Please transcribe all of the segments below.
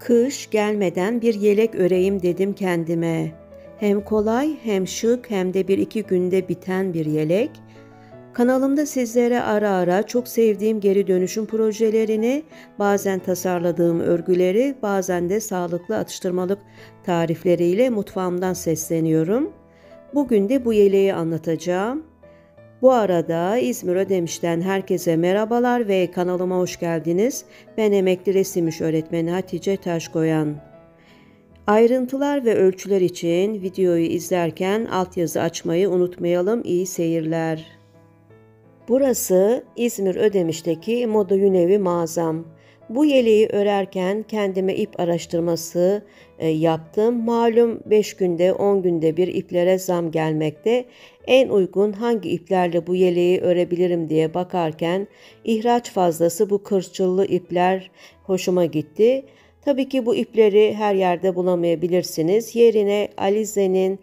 Kış gelmeden bir yelek öreyim dedim kendime. Hem kolay hem şık hem de bir iki günde biten bir yelek. Kanalımda sizlere ara ara çok sevdiğim geri dönüşüm projelerini, bazen tasarladığım örgüleri, bazen de sağlıklı atıştırmalık tarifleriyle mutfağımdan sesleniyorum. Bugün de bu yeleği anlatacağım. Bu arada İzmir Ödemiş'ten herkese merhabalar ve kanalıma hoş geldiniz. Ben emekli resim iş öğretmeni Hatice Taşkoyan. Ayrıntılar ve ölçüler için videoyu izlerken altyazı açmayı unutmayalım. İyi seyirler. Burası İzmir Ödemiş'teki Moda Yünevi mağazam. Bu yeleği örerken kendime ip araştırması e, yaptım. Malum 5 günde 10 günde bir iplere zam gelmekte en uygun hangi iplerle bu yeleği örebilirim diye bakarken ihraç fazlası bu kırçıllı ipler hoşuma gitti. Tabii ki bu ipleri her yerde bulamayabilirsiniz. Yerine Alize'nin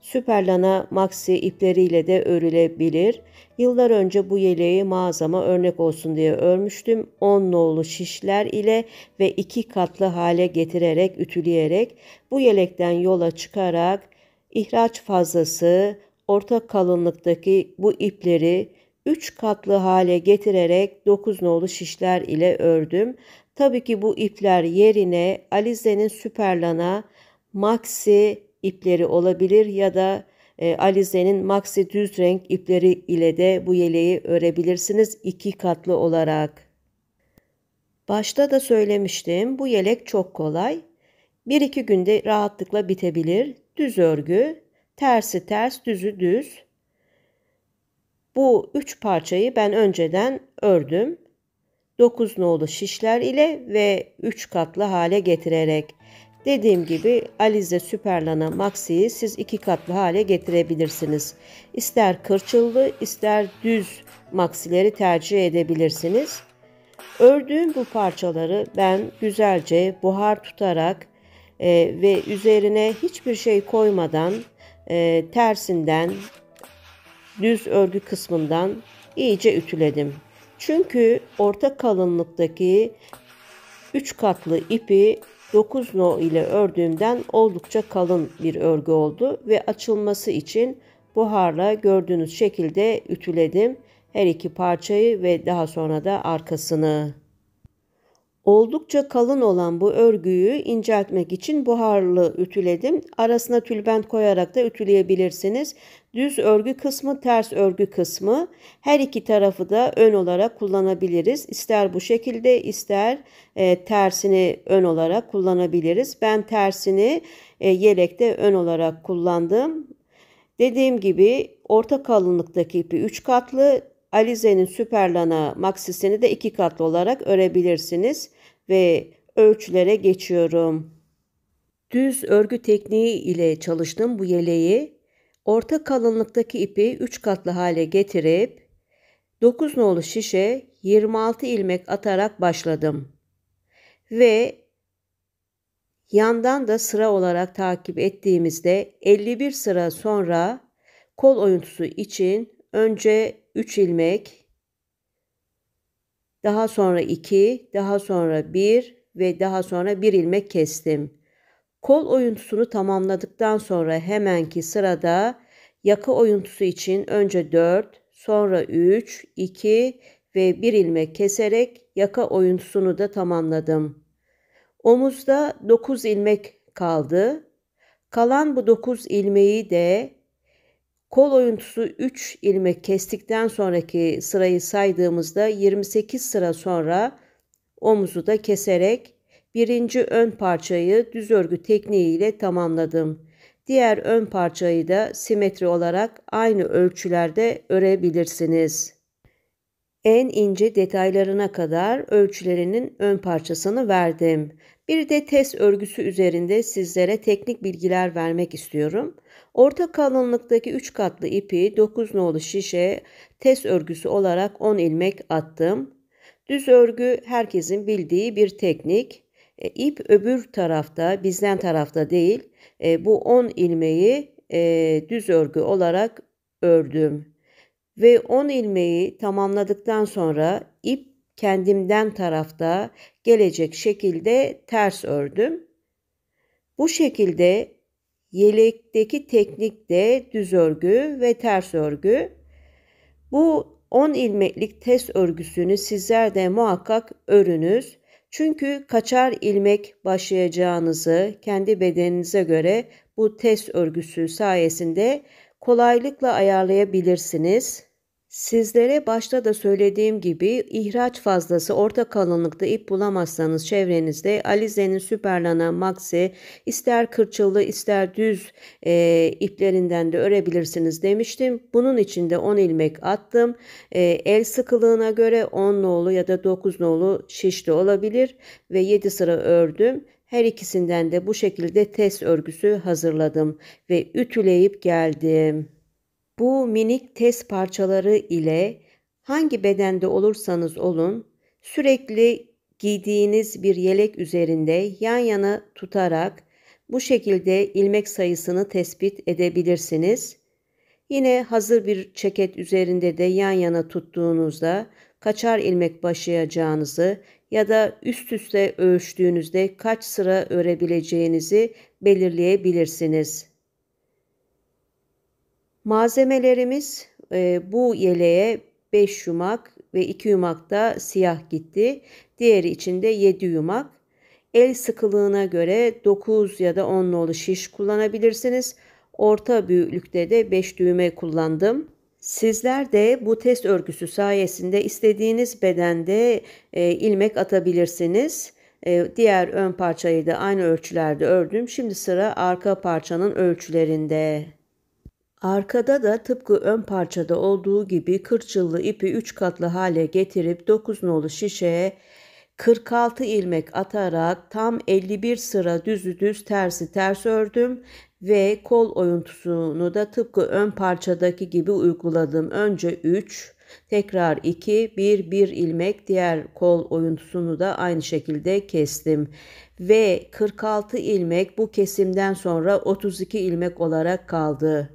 Süperlana maxi ipleriyle de örülebilir. Yıllar önce bu yeleği mağazama örnek olsun diye örmüştüm. 10 nolu şişler ile ve iki katlı hale getirerek, ütüleyerek bu yelekten yola çıkarak ihraç fazlası orta kalınlıktaki bu ipleri 3 katlı hale getirerek 9 nolu şişler ile ördüm. Tabii ki bu ipler yerine Alize'nin Süperlana Maxi ipleri olabilir ya da e, Alize'nin Maxi düz renk ipleri ile de bu yeleği örebilirsiniz iki katlı olarak. Başta da söylemiştim bu yelek çok kolay. Bir iki günde rahatlıkla bitebilir. Düz örgü, Tersi ters, düzü düz. Bu üç parçayı ben önceden ördüm. 9 nolu şişler ile ve 3 katlı hale getirerek. Dediğim gibi Alize Süperlana Maxi'yi siz iki katlı hale getirebilirsiniz. İster kırçıllı ister düz maksileri tercih edebilirsiniz. Ördüğüm bu parçaları ben güzelce buhar tutarak e, ve üzerine hiçbir şey koymadan e, tersinden düz örgü kısmından iyice ütüledim. Çünkü orta kalınlıktaki 3 katlı ipi 9 no ile ördüğümden oldukça kalın bir örgü oldu ve açılması için buharla gördüğünüz şekilde ütüledim her iki parçayı ve daha sonra da arkasını Oldukça kalın olan bu örgüyü inceltmek için buharlı ütüledim. Arasına tülbent koyarak da ütüleyebilirsiniz. Düz örgü kısmı, ters örgü kısmı. Her iki tarafı da ön olarak kullanabiliriz. İster bu şekilde ister e, tersini ön olarak kullanabiliriz. Ben tersini e, yelekte ön olarak kullandım. Dediğim gibi orta kalınlıktaki ipi 3 katlı, Alize'nin süperlana maksisini de iki katlı olarak örebilirsiniz ve ölçülere geçiyorum. Düz örgü tekniği ile çalıştım bu yeleği. Orta kalınlıktaki ipi 3 katlı hale getirip 9 nolu şişe 26 ilmek atarak başladım. Ve yandan da sıra olarak takip ettiğimizde 51 sıra sonra kol oyuntusu için Önce 3 ilmek, daha sonra 2, daha sonra 1 ve daha sonra 1 ilmek kestim. Kol oyuntusunu tamamladıktan sonra hemenki sırada yaka oyuntusu için önce 4, sonra 3, 2 ve 1 ilmek keserek yaka oyuntusunu da tamamladım. Omuzda 9 ilmek kaldı. Kalan bu 9 ilmeği de Kol oyuntusu 3 ilmek kestikten sonraki sırayı saydığımızda 28 sıra sonra omuzu da keserek birinci ön parçayı düz örgü tekniği ile tamamladım. Diğer ön parçayı da simetri olarak aynı ölçülerde örebilirsiniz. En ince detaylarına kadar ölçülerinin ön parçasını verdim. Bir de test örgüsü üzerinde sizlere teknik bilgiler vermek istiyorum. Orta kalınlıktaki 3 katlı ipi 9 nolu şişe test örgüsü olarak 10 ilmek attım. Düz örgü herkesin bildiği bir teknik. E, ip öbür tarafta bizden tarafta değil. E, bu 10 ilmeği e, düz örgü olarak ördüm. Ve 10 ilmeği tamamladıktan sonra ip kendimden tarafta gelecek şekilde ters ördüm. Bu şekilde Yelekteki teknik de düz örgü ve ters örgü. Bu 10 ilmeklik test örgüsünü sizler de muhakkak örünüz. Çünkü kaçar ilmek başlayacağınızı kendi bedeninize göre bu test örgüsü sayesinde kolaylıkla ayarlayabilirsiniz. Sizlere başta da söylediğim gibi ihraç fazlası orta kalınlıkta ip bulamazsanız çevrenizde Alize'nin süperlana maxi ister kırçıllı ister düz e, iplerinden de örebilirsiniz demiştim. Bunun için de 10 ilmek attım. E, el sıkılığına göre 10 nolu ya da 9 nolu şiş de olabilir ve 7 sıra ördüm. Her ikisinden de bu şekilde test örgüsü hazırladım ve ütüleyip geldim. Bu minik test parçaları ile hangi bedende olursanız olun sürekli giydiğiniz bir yelek üzerinde yan yana tutarak bu şekilde ilmek sayısını tespit edebilirsiniz. Yine hazır bir çeket üzerinde de yan yana tuttuğunuzda kaçar ilmek başlayacağınızı ya da üst üste ölçtüğünüzde kaç sıra örebileceğinizi belirleyebilirsiniz. Malzemelerimiz e, bu yeleğe 5 yumak ve 2 yumak da siyah gitti. Diğeri içinde de 7 yumak. El sıkılığına göre 9 ya da 10 nolu şiş kullanabilirsiniz. Orta büyüklükte de 5 düğme kullandım. Sizler de bu test örgüsü sayesinde istediğiniz bedende e, ilmek atabilirsiniz. E, diğer ön parçayı da aynı ölçülerde ördüm. Şimdi sıra arka parçanın ölçülerinde. Arkada da tıpkı ön parçada olduğu gibi kırçıllı ipi 3 katlı hale getirip 9 nolu şişeye 46 ilmek atarak tam 51 sıra düzü düz tersi ters ördüm ve kol oyuntusunu da tıpkı ön parçadaki gibi uyguladım. Önce 3, tekrar 2, 1, 1 ilmek diğer kol oyuntusunu da aynı şekilde kestim. Ve 46 ilmek bu kesimden sonra 32 ilmek olarak kaldı.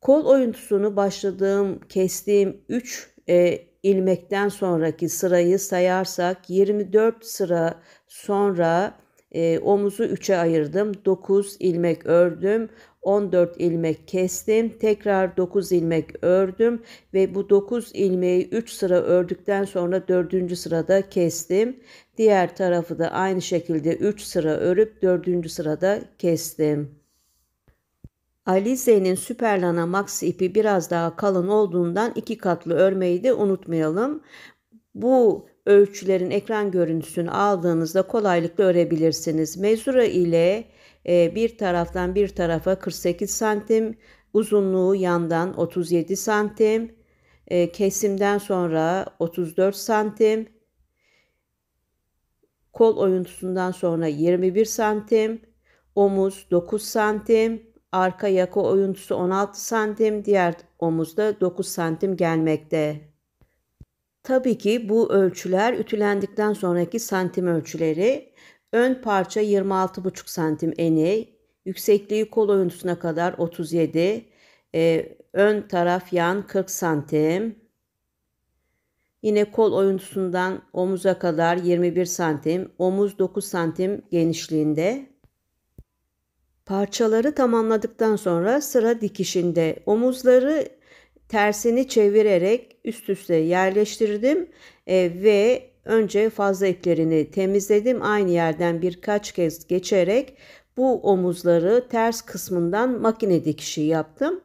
Kol oyuntusunu başladığım, kestiğim 3 e, ilmekten sonraki sırayı sayarsak 24 sıra sonra e, omuzu 3'e ayırdım. 9 ilmek ördüm. 14 ilmek kestim. Tekrar 9 ilmek ördüm ve bu 9 ilmeği 3 sıra ördükten sonra 4. sırada kestim. Diğer tarafı da aynı şekilde 3 sıra örüp 4. sırada kestim. Alize'nin Süperlana Max ipi biraz daha kalın olduğundan iki katlı örmeyi de unutmayalım. Bu ölçülerin ekran görüntüsünü aldığınızda kolaylıkla örebilirsiniz. Mezura ile e, bir taraftan bir tarafa 48 santim, uzunluğu yandan 37 santim, e, kesimden sonra 34 santim, kol oyuntusundan sonra 21 santim, omuz 9 santim, Arka yaka oyuntusu 16 santim, diğer omuzda 9 santim gelmekte. Tabii ki bu ölçüler ütülendikten sonraki santim ölçüleri. Ön parça 26,5 santim eni, yüksekliği kol oyuntusuna kadar 37, e, ön taraf yan 40 santim. Yine kol oyuntusundan omuza kadar 21 santim, omuz 9 santim genişliğinde. Parçaları tamamladıktan sonra sıra dikişinde. Omuzları tersini çevirerek üst üste yerleştirdim e, ve önce fazla iplerini temizledim. Aynı yerden birkaç kez geçerek bu omuzları ters kısmından makine dikişi yaptım.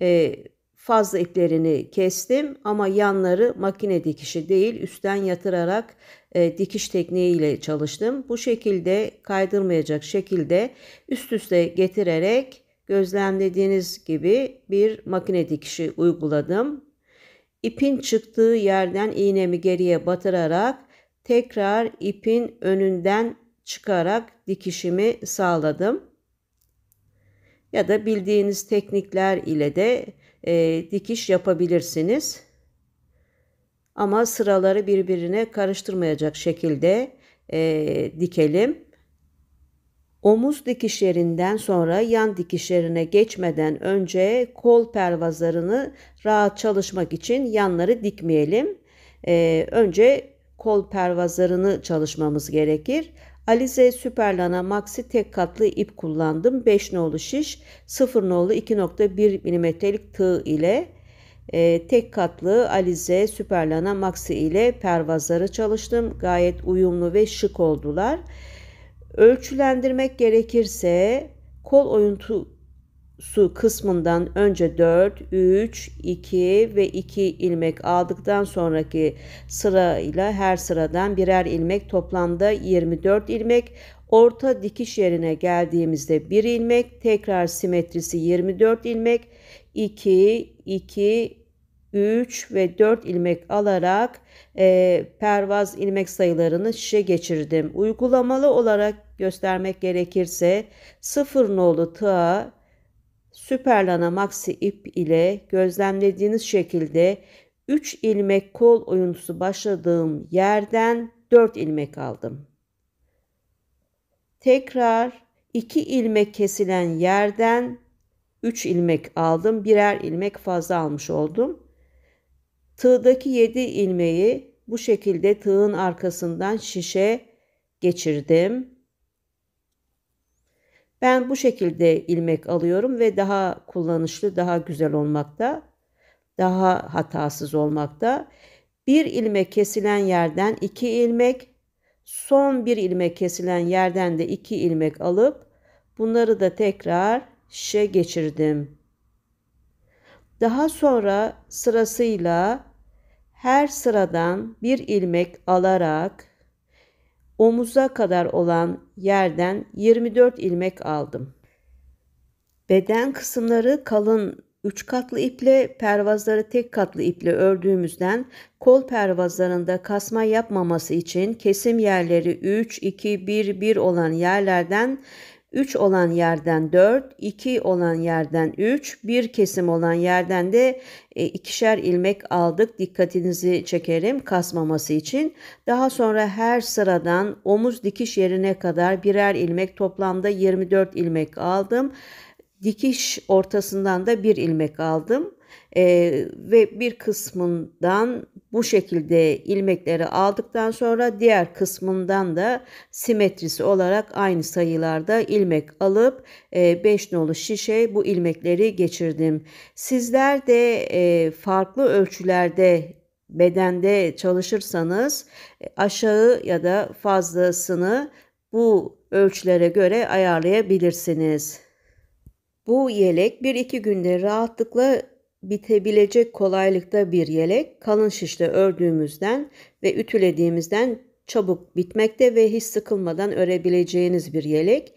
E, Fazla iplerini kestim ama yanları makine dikişi değil üstten yatırarak e, dikiş tekniğiyle çalıştım. Bu şekilde kaydırmayacak şekilde üst üste getirerek gözlemlediğiniz gibi bir makine dikişi uyguladım. İpin çıktığı yerden iğnemi geriye batırarak tekrar ipin önünden çıkarak dikişimi sağladım. Ya da bildiğiniz teknikler ile de e, dikiş yapabilirsiniz. Ama sıraları birbirine karıştırmayacak şekilde e, dikelim. Omuz dikişlerinden sonra yan dikişlerine geçmeden önce kol pervazlarını rahat çalışmak için yanları dikmeyelim. E, önce kol pervazlarını çalışmamız gerekir. Alize Süperlana Maxi tek katlı ip kullandım. 5 nolu şiş 0 nolu 2.1 milimetrelik tığ ile e, tek katlı Alize Süperlana Maxi ile pervazları çalıştım. Gayet uyumlu ve şık oldular. Ölçülendirmek gerekirse kol oyuntu su kısmından önce 4, 3, 2 ve 2 ilmek aldıktan sonraki sırayla her sıradan birer ilmek toplamda 24 ilmek orta dikiş yerine geldiğimizde 1 ilmek tekrar simetrisi 24 ilmek 2 2 3 ve 4 ilmek alarak e, pervaz ilmek sayılarını şişe geçirdim. Uygulamalı olarak göstermek gerekirse 0 nolu tığa Süperlana maxi ip ile gözlemlediğiniz şekilde 3 ilmek kol oyuntusu başladığım yerden 4 ilmek aldım. Tekrar 2 ilmek kesilen yerden 3 ilmek aldım. Birer ilmek fazla almış oldum. Tığdaki 7 ilmeği bu şekilde tığın arkasından şişe geçirdim. Ben bu şekilde ilmek alıyorum ve daha kullanışlı, daha güzel olmakta, daha hatasız olmakta. Bir ilmek kesilen yerden iki ilmek, son bir ilmek kesilen yerden de iki ilmek alıp bunları da tekrar şişe geçirdim. Daha sonra sırasıyla her sıradan bir ilmek alarak omuza kadar olan yerden 24 ilmek aldım. Beden kısımları kalın 3 katlı iple pervazları tek katlı iple ördüğümüzden kol pervazlarında kasma yapmaması için kesim yerleri 3, 2, 1, 1 olan yerlerden 3 olan yerden 4, 2 olan yerden 3, 1 kesim olan yerden de e, ikişer ilmek aldık. Dikkatinizi çekerim kasmaması için. Daha sonra her sıradan omuz dikiş yerine kadar birer ilmek toplamda 24 ilmek aldım. Dikiş ortasından da bir ilmek aldım e, ve bir kısmından bu şekilde ilmekleri aldıktan sonra diğer kısmından da simetrisi olarak aynı sayılarda ilmek alıp 5 e, nolu şişe bu ilmekleri geçirdim. Sizler de e, farklı ölçülerde bedende çalışırsanız e, aşağı ya da fazlasını bu ölçülere göre ayarlayabilirsiniz. Bu yelek 1-2 günde rahatlıkla bitebilecek kolaylıkta bir yelek kalın şişle ördüğümüzden ve ütülediğimizden çabuk bitmekte ve hiç sıkılmadan örebileceğiniz bir yelek.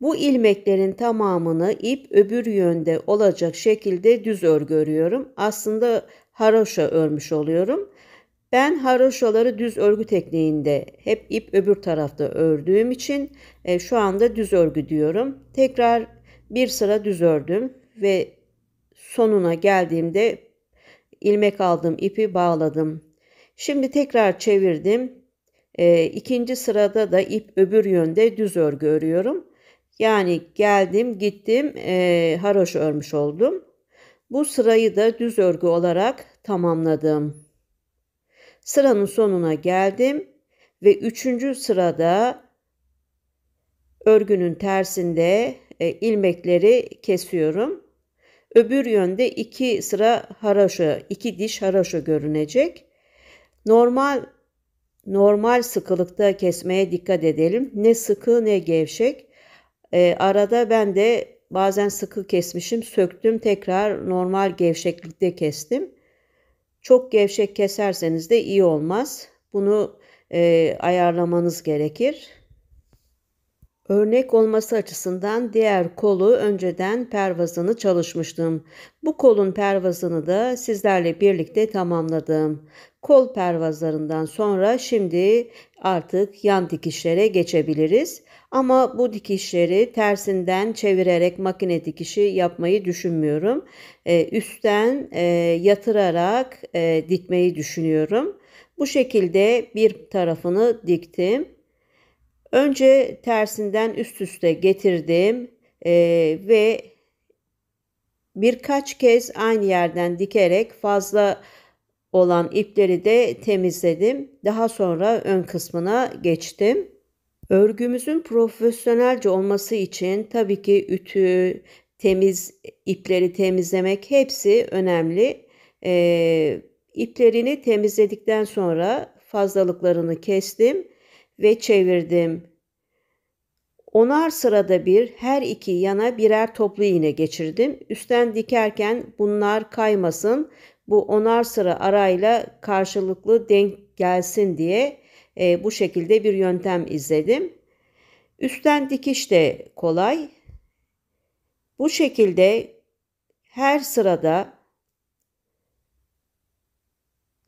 Bu ilmeklerin tamamını ip öbür yönde olacak şekilde düz örgü örüyorum. Aslında haroşa örmüş oluyorum. Ben haroşaları düz örgü tekniğinde hep ip öbür tarafta ördüğüm için e, şu anda düz örgü diyorum. Tekrar bir sıra düz ördüm ve sonuna geldiğimde ilmek aldım, ipi bağladım. Şimdi tekrar çevirdim. E, ikinci sırada da ip öbür yönde düz örgü örüyorum. Yani geldim, gittim, e, haroş örmüş oldum. Bu sırayı da düz örgü olarak tamamladım. Sıranın sonuna geldim ve üçüncü sırada örgünün tersinde e, ilmekleri kesiyorum. Öbür yönde iki sıra haroşa, iki diş haroşa görünecek. Normal normal sıkılıkta kesmeye dikkat edelim. Ne sıkı ne gevşek. E, arada ben de bazen sıkı kesmişim, söktüm, tekrar normal gevşeklikte kestim. Çok gevşek keserseniz de iyi olmaz. Bunu e, ayarlamanız gerekir. Örnek olması açısından diğer kolu önceden pervazını çalışmıştım. Bu kolun pervazını da sizlerle birlikte tamamladım. Kol pervazlarından sonra şimdi artık yan dikişlere geçebiliriz. Ama bu dikişleri tersinden çevirerek makine dikişi yapmayı düşünmüyorum. Ee, üstten e, yatırarak e, dikmeyi düşünüyorum. Bu şekilde bir tarafını diktim. Önce tersinden üst üste getirdim e, ve birkaç kez aynı yerden dikerek fazla olan ipleri de temizledim. Daha sonra ön kısmına geçtim. Örgümüzün profesyonelce olması için tabii ki ütü, temiz ipleri temizlemek hepsi önemli. E, iplerini temizledikten sonra fazlalıklarını kestim ve çevirdim. Onar sırada bir her iki yana birer toplu iğne geçirdim. Üstten dikerken bunlar kaymasın. Bu onar sıra arayla karşılıklı denk gelsin diye e, bu şekilde bir yöntem izledim. Üstten dikiş de kolay. Bu şekilde her sırada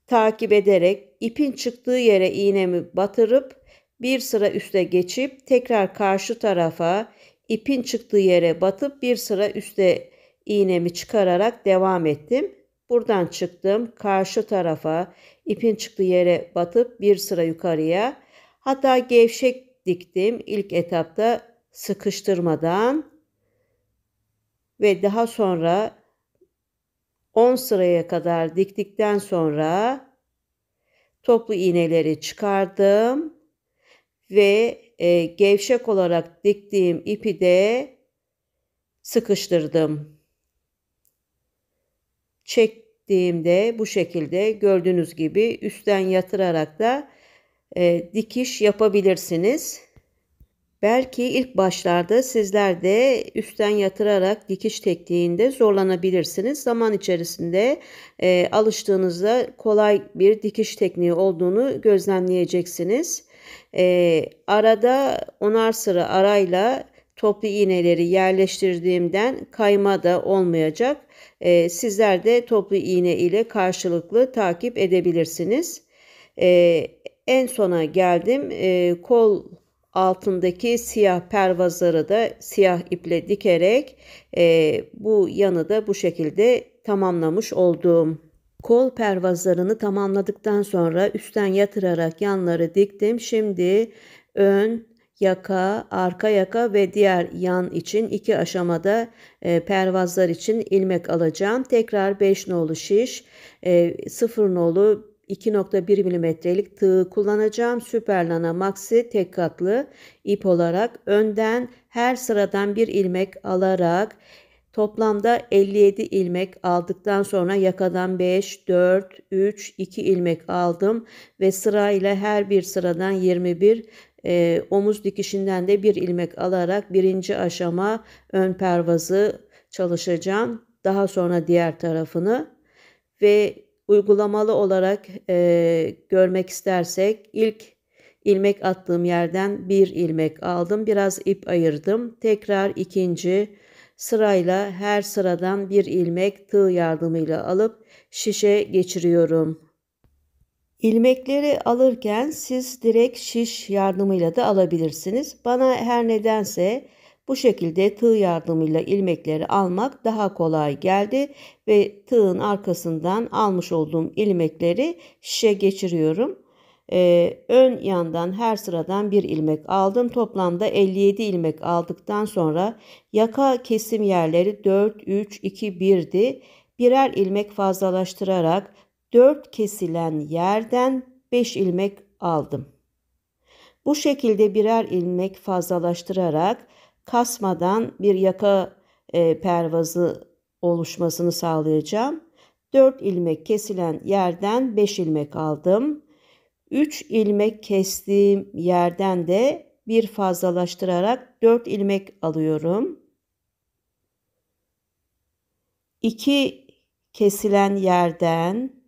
takip ederek ipin çıktığı yere iğnemi batırıp bir sıra üste geçip tekrar karşı tarafa ipin çıktığı yere batıp bir sıra üste iğnemi çıkararak devam ettim. Buradan çıktım karşı tarafa ipin çıktığı yere batıp bir sıra yukarıya hatta gevşek diktim ilk etapta sıkıştırmadan ve daha sonra 10 sıraya kadar diktikten sonra toplu iğneleri çıkardım ve e, gevşek olarak diktiğim ipi de sıkıştırdım. Çektiğimde bu şekilde gördüğünüz gibi üstten yatırarak da e, dikiş yapabilirsiniz. Belki ilk başlarda sizler de üstten yatırarak dikiş tekniğinde zorlanabilirsiniz. Zaman içerisinde e, alıştığınızda kolay bir dikiş tekniği olduğunu gözlemleyeceksiniz. E, arada onar sıra arayla toplu iğneleri yerleştirdiğimden kayma da olmayacak. E, sizler de toplu iğne ile karşılıklı takip edebilirsiniz. E, en sona geldim. E, kol altındaki siyah pervazları da siyah iple dikerek e, bu yanı da bu şekilde tamamlamış oldum. Kol pervazlarını tamamladıktan sonra üstten yatırarak yanları diktim. Şimdi ön yaka, arka yaka ve diğer yan için iki aşamada e, pervazlar için ilmek alacağım. Tekrar 5 nolu şiş, e, 0 nolu 2.1 milimetrelik tığ kullanacağım. Süperlana Maxi tek katlı ip olarak önden her sıradan bir ilmek alarak Toplamda 57 ilmek aldıktan sonra yakadan 5, 4, 3, 2 ilmek aldım ve sırayla her bir sıradan 21 e, omuz dikişinden de bir ilmek alarak birinci aşama ön pervazı çalışacağım. Daha sonra diğer tarafını ve uygulamalı olarak e, görmek istersek ilk ilmek attığım yerden bir ilmek aldım. Biraz ip ayırdım. Tekrar ikinci Sırayla her sıradan bir ilmek tığ yardımıyla alıp şişe geçiriyorum. İlmekleri alırken siz direkt şiş yardımıyla da alabilirsiniz. Bana her nedense bu şekilde tığ yardımıyla ilmekleri almak daha kolay geldi ve tığın arkasından almış olduğum ilmekleri şişe geçiriyorum. Ee, ön yandan her sıradan bir ilmek aldım. Toplamda 57 ilmek aldıktan sonra yaka kesim yerleri 4, 3, 2, 1'di. Birer ilmek fazlalaştırarak 4 kesilen yerden 5 ilmek aldım. Bu şekilde birer ilmek fazlalaştırarak kasmadan bir yaka e, pervazı oluşmasını sağlayacağım. 4 ilmek kesilen yerden 5 ilmek aldım. 3 ilmek kestiğim yerden de bir fazlalaştırarak 4 ilmek alıyorum. 2 kesilen yerden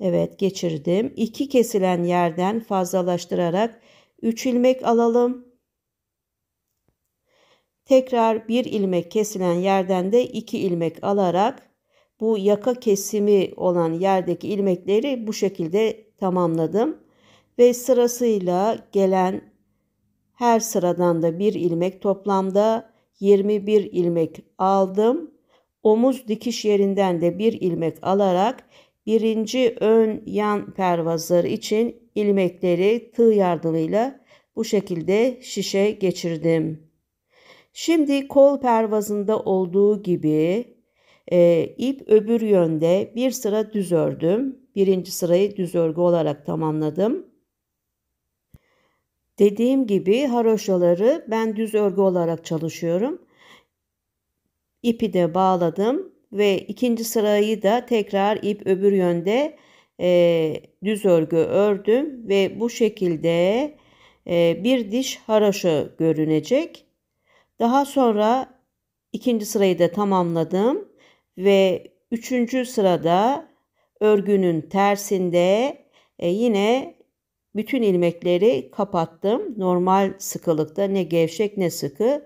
Evet geçirdim. 2 kesilen yerden fazlalaştırarak 3 ilmek alalım. Tekrar 1 ilmek kesilen yerden de 2 ilmek alarak bu yaka kesimi olan yerdeki ilmekleri bu şekilde tamamladım ve sırasıyla gelen her sıradan da bir ilmek toplamda 21 ilmek aldım. Omuz dikiş yerinden de bir ilmek alarak birinci ön yan pervazları için ilmekleri tığ yardımıyla bu şekilde şişe geçirdim. Şimdi kol pervazında olduğu gibi e, ip öbür yönde bir sıra düz ördüm Birinci sırayı düz örgü olarak tamamladım. Dediğim gibi haroşaları ben düz örgü olarak çalışıyorum. İpi de bağladım ve ikinci sırayı da tekrar ip öbür yönde e, düz örgü ördüm ve bu şekilde e, bir diş haroşa görünecek. Daha sonra ikinci sırayı da tamamladım ve üçüncü sırada örgünün tersinde e, yine bütün ilmekleri kapattım. Normal sıkılıkta ne gevşek ne sıkı.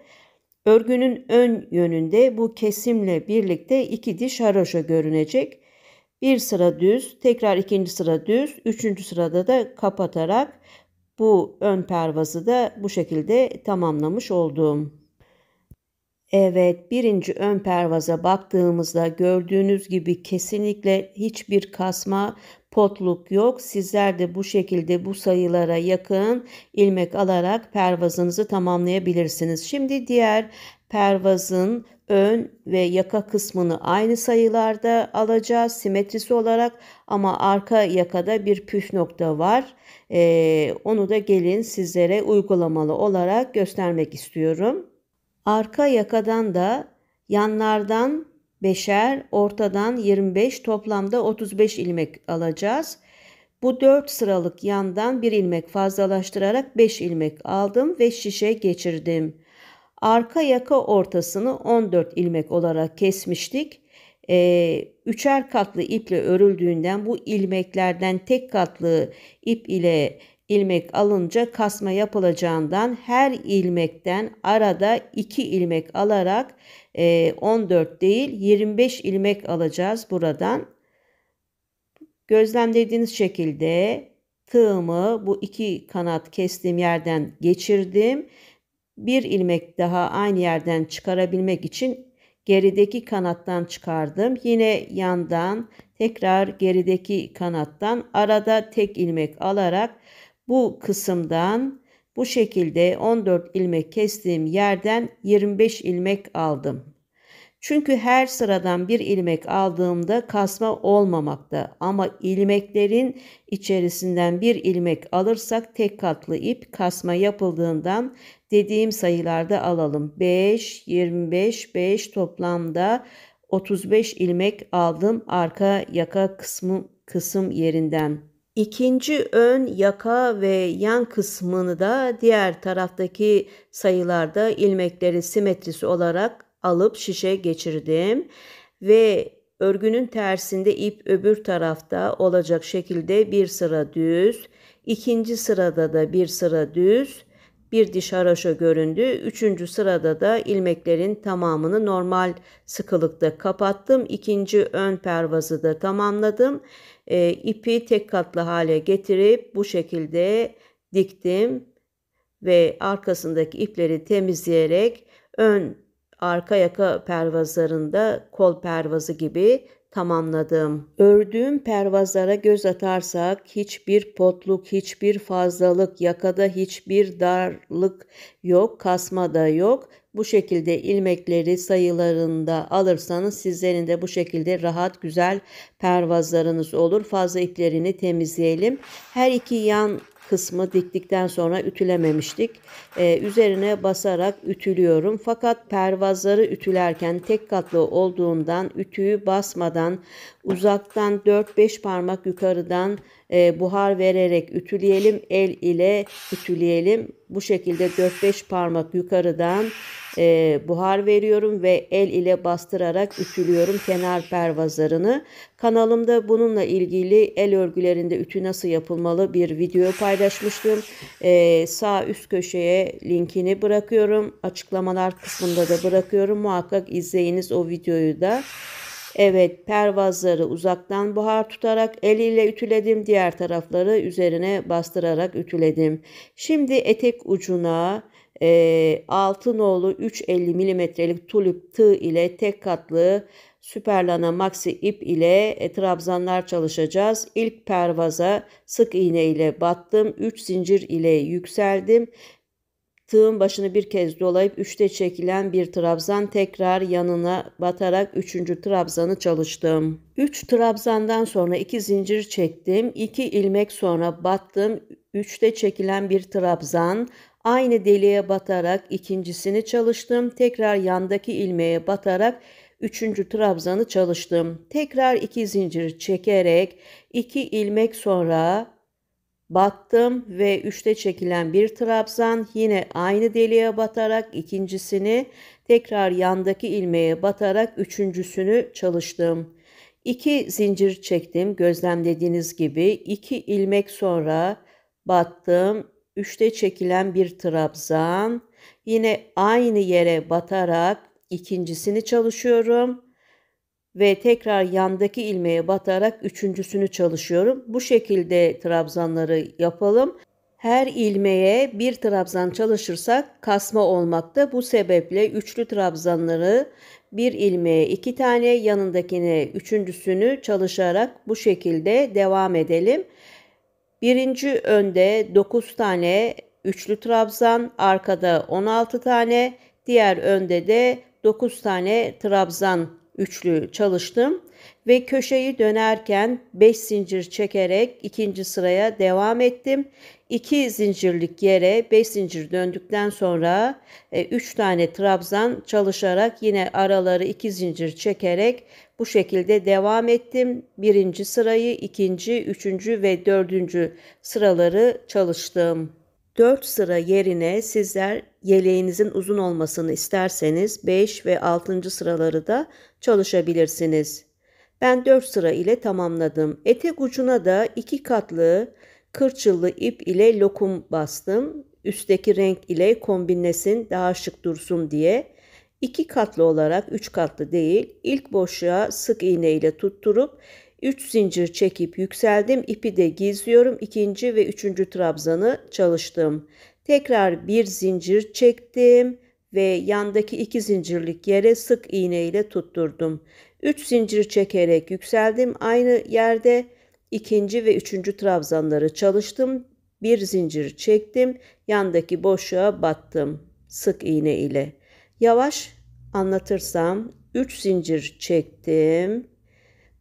Örgünün ön yönünde bu kesimle birlikte iki diş haroşa görünecek. Bir sıra düz, tekrar ikinci sıra düz, üçüncü sırada da kapatarak bu ön pervazı da bu şekilde tamamlamış oldum. Evet, birinci ön pervaza baktığımızda gördüğünüz gibi kesinlikle hiçbir kasma potluk yok. Sizler de bu şekilde bu sayılara yakın ilmek alarak pervazınızı tamamlayabilirsiniz. Şimdi diğer pervazın ön ve yaka kısmını aynı sayılarda alacağız simetrisi olarak ama arka yakada bir püf nokta var. Ee, onu da gelin sizlere uygulamalı olarak göstermek istiyorum. Arka yakadan da yanlardan beşer, ortadan 25, toplamda 35 ilmek alacağız. Bu 4 sıralık yandan 1 ilmek fazlalaştırarak 5 ilmek aldım ve şişe geçirdim. Arka yaka ortasını 14 ilmek olarak kesmiştik. Ee, üçer katlı iple örüldüğünden bu ilmeklerden tek katlı ip ile ilmek alınca kasma yapılacağından her ilmekten arada 2 ilmek alarak 14 e, değil 25 ilmek alacağız buradan. Gözlemlediğiniz şekilde tığımı bu iki kanat kestiğim yerden geçirdim. Bir ilmek daha aynı yerden çıkarabilmek için gerideki kanattan çıkardım. Yine yandan tekrar gerideki kanattan arada tek ilmek alarak bu kısımdan bu şekilde 14 ilmek kestiğim yerden 25 ilmek aldım. Çünkü her sıradan bir ilmek aldığımda kasma olmamakta ama ilmeklerin içerisinden bir ilmek alırsak tek katlı ip kasma yapıldığından dediğim sayılarda alalım. 5, 25, 5 toplamda 35 ilmek aldım arka yaka kısmı kısım yerinden. İkinci ön yaka ve yan kısmını da diğer taraftaki sayılarda ilmekleri simetrisi olarak alıp şişe geçirdim ve örgünün tersinde ip öbür tarafta olacak şekilde bir sıra düz, ikinci sırada da bir sıra düz, bir diş haroşa göründü. Üçüncü sırada da ilmeklerin tamamını normal sıkılıkta kapattım. İkinci ön pervazı da tamamladım e, ipi tek katlı hale getirip bu şekilde diktim ve arkasındaki ipleri temizleyerek ön arka yaka pervazlarında kol pervazı gibi tamamladım. Ördüğüm pervazlara göz atarsak hiçbir potluk, hiçbir fazlalık, yakada hiçbir darlık yok, kasma da yok. Bu şekilde ilmekleri sayılarında alırsanız sizlerin de bu şekilde rahat güzel pervazlarınız olur. Fazla iplerini temizleyelim. Her iki yan kısmı diktikten sonra ütülememiştik. Ee, üzerine basarak ütülüyorum. Fakat pervazları ütülerken tek katlı olduğundan ütüyü basmadan Uzaktan 4-5 parmak yukarıdan e, buhar vererek ütüleyelim. El ile ütüleyelim. Bu şekilde 4-5 parmak yukarıdan e, buhar veriyorum ve el ile bastırarak ütülüyorum kenar pervazlarını. Kanalımda bununla ilgili el örgülerinde ütü nasıl yapılmalı bir video paylaşmıştım. E, sağ üst köşeye linkini bırakıyorum. Açıklamalar kısmında da bırakıyorum. Muhakkak izleyiniz o videoyu da. Evet pervazları uzaktan buhar tutarak eliyle ütüledim. Diğer tarafları üzerine bastırarak ütüledim. Şimdi etek ucuna e, altınolu 350 milimetrelik tulip tığ ile tek katlı süperlana maxi ip ile e, trabzanlar çalışacağız. İlk pervaza sık iğne ile battım. 3 zincir ile yükseldim Tığın başını bir kez dolayıp üçte çekilen bir trabzan tekrar yanına batarak üçüncü trabzanı çalıştım. Üç trabzandan sonra iki zincir çektim. iki ilmek sonra battım. Üçte çekilen bir trabzan. Aynı deliğe batarak ikincisini çalıştım. Tekrar yandaki ilmeğe batarak üçüncü trabzanı çalıştım. Tekrar iki zincir çekerek iki ilmek sonra battım ve üçte çekilen bir trabzan yine aynı deliğe batarak ikincisini tekrar yandaki ilmeğe batarak üçüncüsünü çalıştım. İki zincir çektim gözlemlediğiniz gibi iki ilmek sonra battım üçte çekilen bir trabzan yine aynı yere batarak ikincisini çalışıyorum ve tekrar yandaki ilmeğe batarak üçüncüsünü çalışıyorum. Bu şekilde trabzanları yapalım. Her ilmeğe bir trabzan çalışırsak kasma olmakta. Bu sebeple üçlü trabzanları bir ilmeğe iki tane yanındakine üçüncüsünü çalışarak bu şekilde devam edelim. Birinci önde 9 tane üçlü trabzan, arkada 16 tane, diğer önde de 9 tane trabzan üçlü çalıştım ve köşeyi dönerken 5 zincir çekerek ikinci sıraya devam ettim. 2 zincirlik yere 5 zincir döndükten sonra 3 e, tane trabzan çalışarak yine araları 2 zincir çekerek bu şekilde devam ettim. Birinci sırayı ikinci, üçüncü ve dördüncü sıraları çalıştım. 4 sıra yerine sizler yeleğinizin uzun olmasını isterseniz 5 ve 6. sıraları da çalışabilirsiniz. Ben 4 sıra ile tamamladım. Etek ucuna da 2 katlı kırçıllı ip ile lokum bastım. Üstteki renk ile kombinlesin daha şık dursun diye. 2 katlı olarak 3 katlı değil ilk boşluğa sık iğne ile tutturup 3 zincir çekip yükseldim. İpi de gizliyorum. 2. ve 3. trabzanı çalıştım. Tekrar bir zincir çektim ve yandaki iki zincirlik yere sık iğne ile tutturdum. 3 zincir çekerek yükseldim. Aynı yerde ikinci ve üçüncü trabzanları çalıştım. Bir zincir çektim. Yandaki boşluğa battım. Sık iğne ile. Yavaş anlatırsam 3 zincir çektim.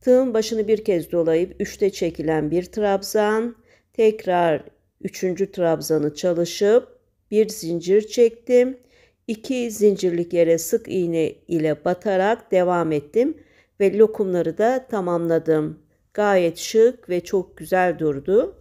Tığın başını bir kez dolayıp üçte çekilen bir trabzan, tekrar üçüncü trabzanı çalışıp bir zincir çektim. İki zincirlik yere sık iğne ile batarak devam ettim ve lokumları da tamamladım. Gayet şık ve çok güzel durdu.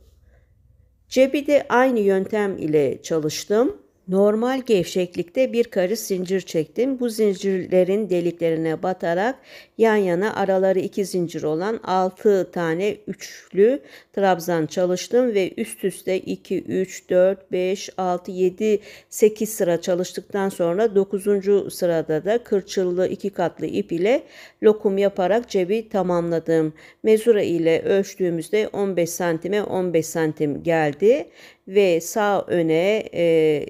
Cebi de aynı yöntem ile çalıştım. Normal gevşeklikte bir karış zincir çektim. Bu zincirlerin deliklerine batarak yan yana araları iki zincir olan altı tane üçlü trabzan çalıştım ve üst üste 2, 3, 4, 5, 6, 7, 8 sıra çalıştıktan sonra 9. sırada da kırçıllı iki katlı ip ile lokum yaparak cebi tamamladım. Mezura ile ölçtüğümüzde 15 santime 15 santim geldi ve sağ öne e,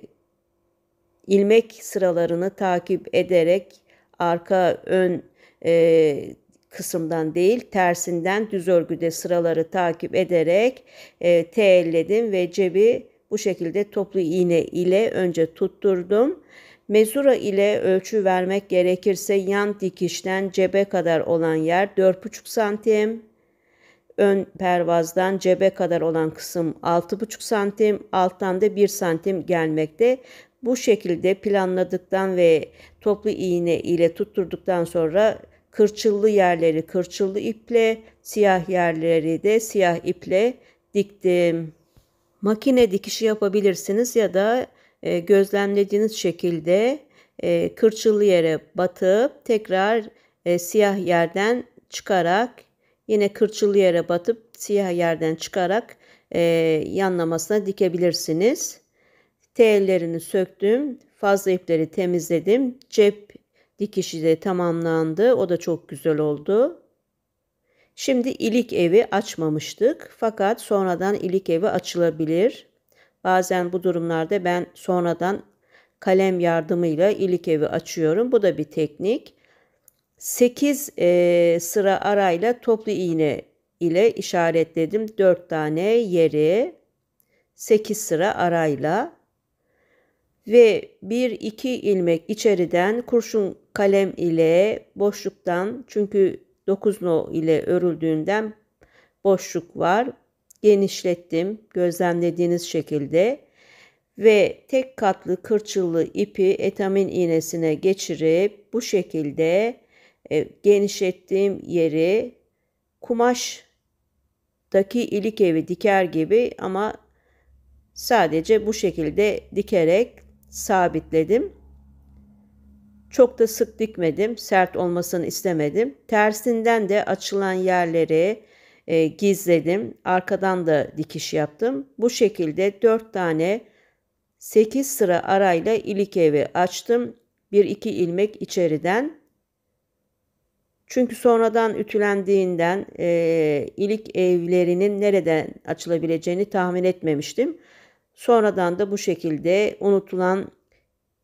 ilmek sıralarını takip ederek arka ön e, kısımdan değil tersinden düz örgüde sıraları takip ederek e, teğelledim ve cebi bu şekilde toplu iğne ile önce tutturdum. Mezura ile ölçü vermek gerekirse yan dikişten cebe kadar olan yer 4,5 santim. Ön pervazdan cebe kadar olan kısım 6,5 santim, alttan da 1 santim gelmekte. Bu şekilde planladıktan ve toplu iğne ile tutturduktan sonra kırçıllı yerleri kırçıllı iple, siyah yerleri de siyah iple diktim. Makine dikişi yapabilirsiniz ya da e, gözlemlediğiniz şekilde e, kırçıllı yere batıp tekrar e, siyah yerden çıkarak yine kırçıllı yere batıp siyah yerden çıkarak e, yanlamasına dikebilirsiniz tellerini söktüm. Fazla ipleri temizledim. Cep dikişi de tamamlandı. O da çok güzel oldu. Şimdi ilik evi açmamıştık. Fakat sonradan ilik evi açılabilir. Bazen bu durumlarda ben sonradan kalem yardımıyla ilik evi açıyorum. Bu da bir teknik. 8 e, sıra arayla toplu iğne ile işaretledim. 4 tane yeri 8 sıra arayla ve bir iki ilmek içeriden kurşun kalem ile boşluktan çünkü 9 no ile örüldüğünden boşluk var. Genişlettim gözlemlediğiniz şekilde ve tek katlı kırçıllı ipi etamin iğnesine geçirip bu şekilde e, genişlettiğim yeri kumaştaki ilik evi diker gibi ama sadece bu şekilde dikerek sabitledim. Çok da sık dikmedim, sert olmasını istemedim. Tersinden de açılan yerleri e, gizledim. Arkadan da dikiş yaptım. Bu şekilde 4 tane 8 sıra arayla ilik evi açtım. 1-2 ilmek içeriden. Çünkü sonradan ütülendiğinden e, ilik evlerinin nereden açılabileceğini tahmin etmemiştim. Sonradan da bu şekilde unutulan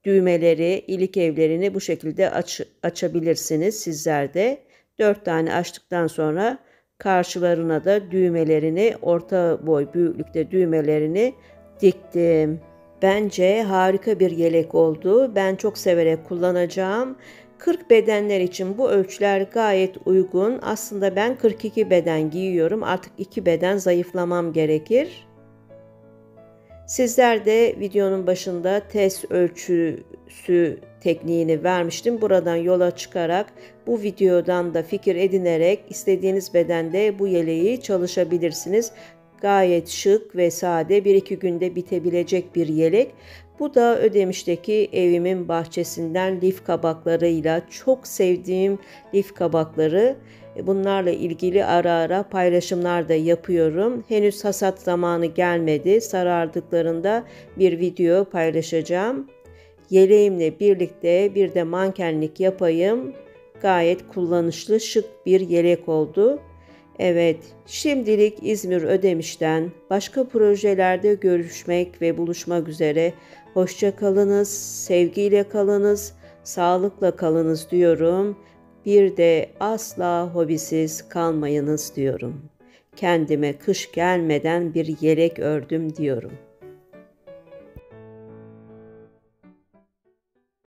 düğmeleri, ilik evlerini bu şekilde aç, açabilirsiniz sizler de. 4 tane açtıktan sonra karşılarına da düğmelerini, orta boy büyüklükte düğmelerini diktim. Bence harika bir yelek oldu. Ben çok severek kullanacağım. 40 bedenler için bu ölçüler gayet uygun. Aslında ben 42 beden giyiyorum. Artık 2 beden zayıflamam gerekir. Sizler de videonun başında test ölçüsü tekniğini vermiştim. Buradan yola çıkarak bu videodan da fikir edinerek istediğiniz bedende bu yeleği çalışabilirsiniz. Gayet şık ve sade 1-2 günde bitebilecek bir yelek. Bu da Ödemiş'teki evimin bahçesinden lif kabaklarıyla çok sevdiğim lif kabakları. Bunlarla ilgili ara ara paylaşımlar da yapıyorum. Henüz hasat zamanı gelmedi. Sarardıklarında bir video paylaşacağım. Yeleğimle birlikte bir de mankenlik yapayım. Gayet kullanışlı şık bir yelek oldu. Evet, şimdilik İzmir Ödemiş'ten başka projelerde görüşmek ve buluşmak üzere. Hoşça kalınız, sevgiyle kalınız, sağlıkla kalınız diyorum bir de asla hobisiz kalmayınız diyorum. Kendime kış gelmeden bir yelek ördüm diyorum.